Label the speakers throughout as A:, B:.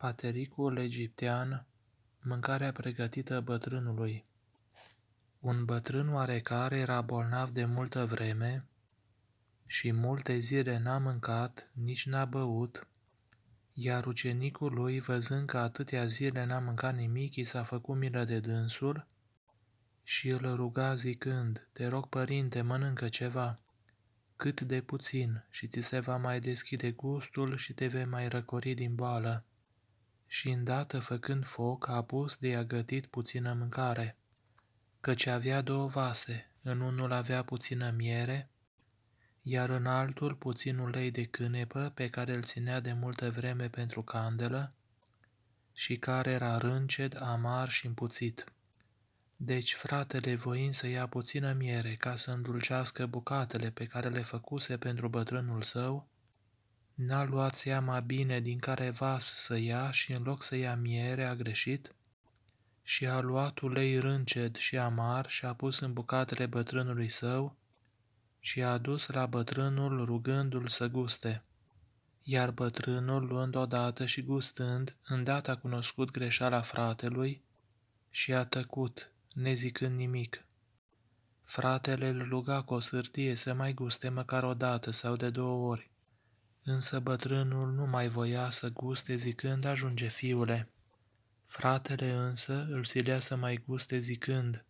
A: Patericul egiptean, mâncarea pregătită bătrânului. Un bătrân oarecare era bolnav de multă vreme și multe zile n-a mâncat, nici n-a băut, iar ucenicul lui, văzând că atâtea zile n-a mâncat nimic, i s-a făcut milă de dânsul și îl ruga zicând, Te rog, părinte, mănâncă ceva, cât de puțin, și ți se va mai deschide gustul și te vei mai răcori din boală și îndată făcând foc a pus de a gătit puțină mâncare, căci avea două vase, în unul avea puțină miere, iar în altul puțin ulei de cânepă pe care îl ținea de multă vreme pentru candelă și care era rânced, amar și împuțit. Deci fratele voin să ia puțină miere ca să îndulcească bucatele pe care le făcuse pentru bătrânul său, N-a luat seama bine din care vas să ia și în loc să ia miere a greșit? Și a luat ulei rânced și amar și a pus în bucatele bătrânului său și a dus la bătrânul rugându-l să guste. Iar bătrânul, luând odată și gustând, îndată a cunoscut greșeala fratelui și a tăcut, nezicând nimic. Fratele îl ruga cu o sârtie să mai guste măcar o sau de două ori. Însă bătrânul nu mai voia să guste zicând, ajunge fiule. Fratele însă îl silea să mai guste zicând,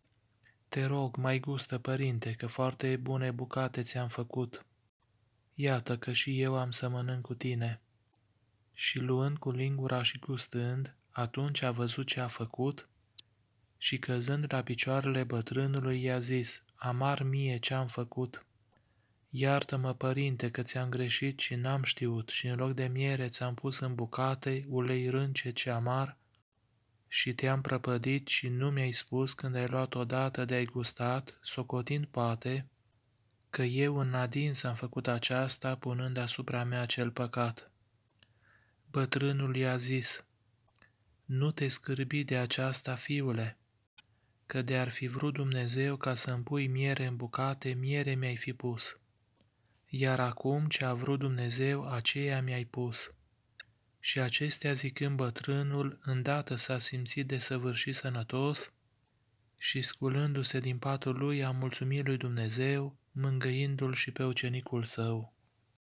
A: Te rog, mai gustă, părinte, că foarte bune bucate ți-am făcut. Iată că și eu am să mănânc cu tine. Și luând cu lingura și gustând, atunci a văzut ce a făcut și căzând la picioarele bătrânului i-a zis, Amar mie ce-am făcut!' Iartă-mă, părinte, că ți-am greșit și n-am știut și în loc de miere ți-am pus în bucate ulei rânce ce amar și te-am prăpădit și nu mi-ai spus când ai luat odată de-ai gustat, socotind poate, că eu în adins am făcut aceasta punând asupra mea cel păcat. Bătrânul i-a zis, Nu te scârbi de aceasta, fiule, că de-ar fi vrut Dumnezeu ca să-mi pui miere în bucate, miere mi-ai fi pus.” iar acum ce a vrut Dumnezeu, aceea mi-ai pus. Și acestea zicând bătrânul, îndată s-a simțit de săvârșit sănătos și sculându-se din patul lui a mulțumit lui Dumnezeu, mângâindu-l și pe ucenicul său.